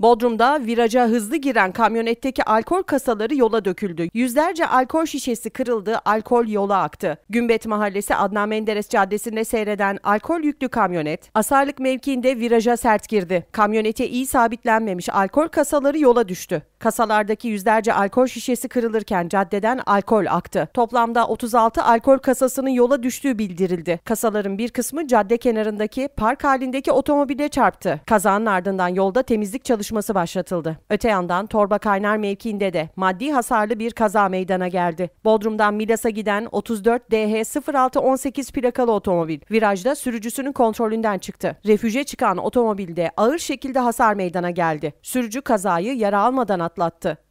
Bodrum'da viraja hızlı giren kamyonetteki alkol kasaları yola döküldü. Yüzlerce alkol şişesi kırıldı, alkol yola aktı. Gümbet Mahallesi Adnan Menderes Caddesi'nde seyreden alkol yüklü kamyonet, Asarlık mevkiinde viraja sert girdi. Kamyonete iyi sabitlenmemiş alkol kasaları yola düştü. Kasalardaki yüzlerce alkol şişesi kırılırken caddeden alkol aktı. Toplamda 36 alkol kasasının yola düştüğü bildirildi. Kasaların bir kısmı cadde kenarındaki park halindeki otomobile çarptı. Kazanın ardından yolda temizlik çalışmaları soruşturması başlatıldı. Öte yandan Torba Kaynar mevkiinde de maddi hasarlı bir kaza meydana geldi. Bodrum'dan Milas'a giden 34 DH 0618 plakalı otomobil virajda sürücüsünün kontrolünden çıktı. Refüje çıkan otomobilde ağır şekilde hasar meydana geldi. Sürücü kazayı yara almadan atlattı.